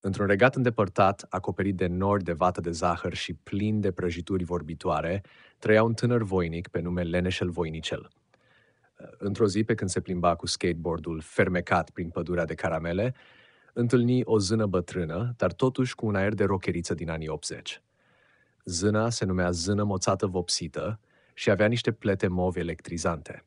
Într-un regat îndepărtat, acoperit de nori de vată de zahăr și plin de prăjituri vorbitoare, trăia un tânăr voinic pe nume Leneșel Voinicel. Ă, într-o zi, pe când se plimba cu skateboardul fermecat prin pădurea de caramele, întâlni o zână bătrână, dar totuși cu un aer de rocheriță din anii 80. Zâna se numea zână moțată vopsită și avea niște plete movi electrizante.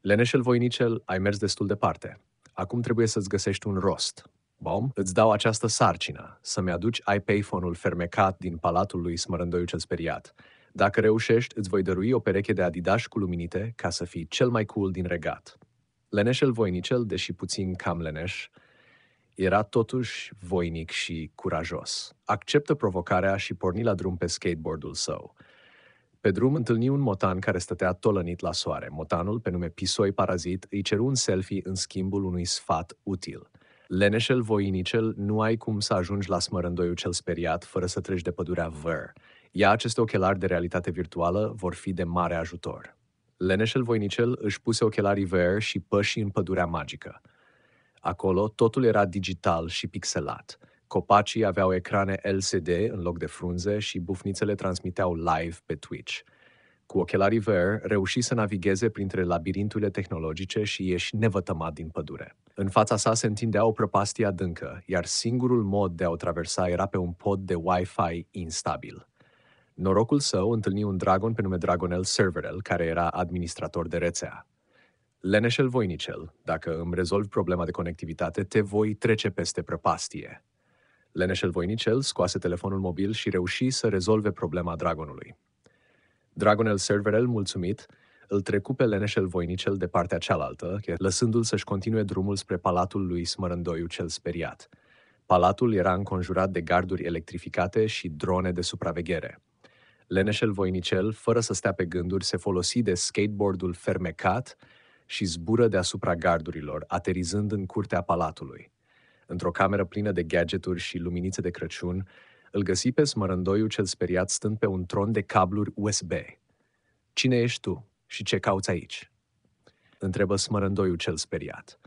Leneșel Voinicel, ai mers destul departe. Acum trebuie să-ți găsești un rost, Baum, îți dau această sarcină, să-mi aduci iPayphone-ul fermecat din palatul lui Smărândoiu cel speriat. Dacă reușești, îți voi dărui o pereche de adidași cu luminite ca să fii cel mai cool din regat. Leneșel voinicel, deși puțin cam leneș, era totuși voinic și curajos. Acceptă provocarea și porni la drum pe skateboardul său. Pe drum întâlni un motan care stătea tolănit la soare. Motanul, pe nume Pisoi Parazit, îi ceru un selfie în schimbul unui sfat util – leneșel voinicel, nu ai cum să ajungi la smărândoiul cel speriat fără să treci de pădurea Ver. Ia aceste ochelari de realitate virtuală vor fi de mare ajutor. Leneșel voinicel își puse ochelarii Ver și păși în pădurea magică. Acolo totul era digital și pixelat. Copacii aveau ecrane LCD în loc de frunze și bufnițele transmiteau live pe Twitch – cu ochelarii VR, reușit să navigheze printre labirinturile tehnologice și ieși nevătămat din pădure. În fața sa se întindea o prăpastie adâncă, iar singurul mod de a o traversa era pe un pod de Wi-Fi instabil. Norocul său întâlni un dragon pe nume Dragonel Serverel, care era administrator de rețea. Leneșel voinicel, dacă îmi rezolvi problema de conectivitate, te voi trece peste prăpastie. Leneșel voinicel scoase telefonul mobil și reuși să rezolve problema dragonului. Dragonel Serverel mulțumit, îl trecu pe Leneșel Voinicel de partea cealaltă, lăsându-l să-și continue drumul spre palatul lui Smărândoiu cel speriat. Palatul era înconjurat de garduri electrificate și drone de supraveghere. Leneșel Voinicel, fără să stea pe gânduri, se folosi de skateboardul fermecat și zbură deasupra gardurilor, aterizând în curtea palatului. Într-o cameră plină de gadgeturi și luminițe de Crăciun, îl găsi pe smărândoiul cel speriat stând pe un tron de cabluri USB. Cine ești tu și ce cauți aici?" întrebă smărândoiul cel speriat.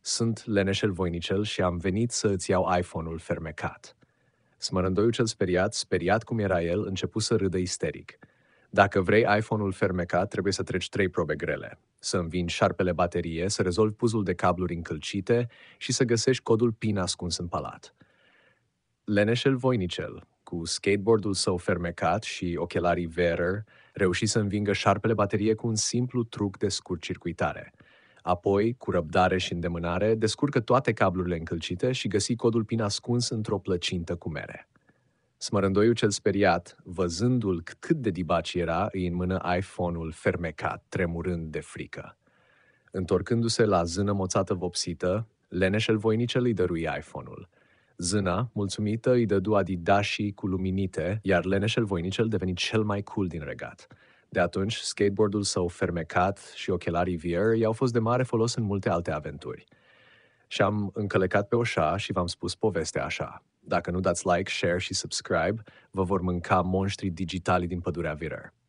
Sunt Leneșel Voinicel și am venit să îți iau iPhone-ul fermecat. Smărândoiul cel speriat, speriat cum era el, începu să râdă isteric. Dacă vrei iPhone-ul fermecat, trebuie să treci trei probe grele. Să învin șarpele baterie, să rezolvi puzul de cabluri încălcite și să găsești codul PIN ascuns în palat. Leneșel Voinicel, cu skateboardul său fermecat și ochelarii verer, reuși să învingă șarpele baterie cu un simplu truc de scurt-circuitare. Apoi, cu răbdare și îndemânare, descurcă toate cablurile încălcite și găsi codul PIN ascuns într-o plăcintă cu mere. Smărândoiul cel speriat, văzându-l cât de dibaci era, îi înmână iPhone-ul fermecat, tremurând de frică. Întorcându-se la zână moțată vopsită, Leneșel voinicel îi dărui iPhone-ul – Zâna, mulțumită, îi dădu adidașii cu luminite, iar Leneșel Voinicel deveni cel mai cool din regat. De atunci, skateboardul său fermecat și ochelarii VR i-au fost de mare folos în multe alte aventuri. Și am încălecat pe oșa și v-am spus povestea așa. Dacă nu dați like, share și subscribe, vă vor mânca monștrii digitali din pădurea Virer.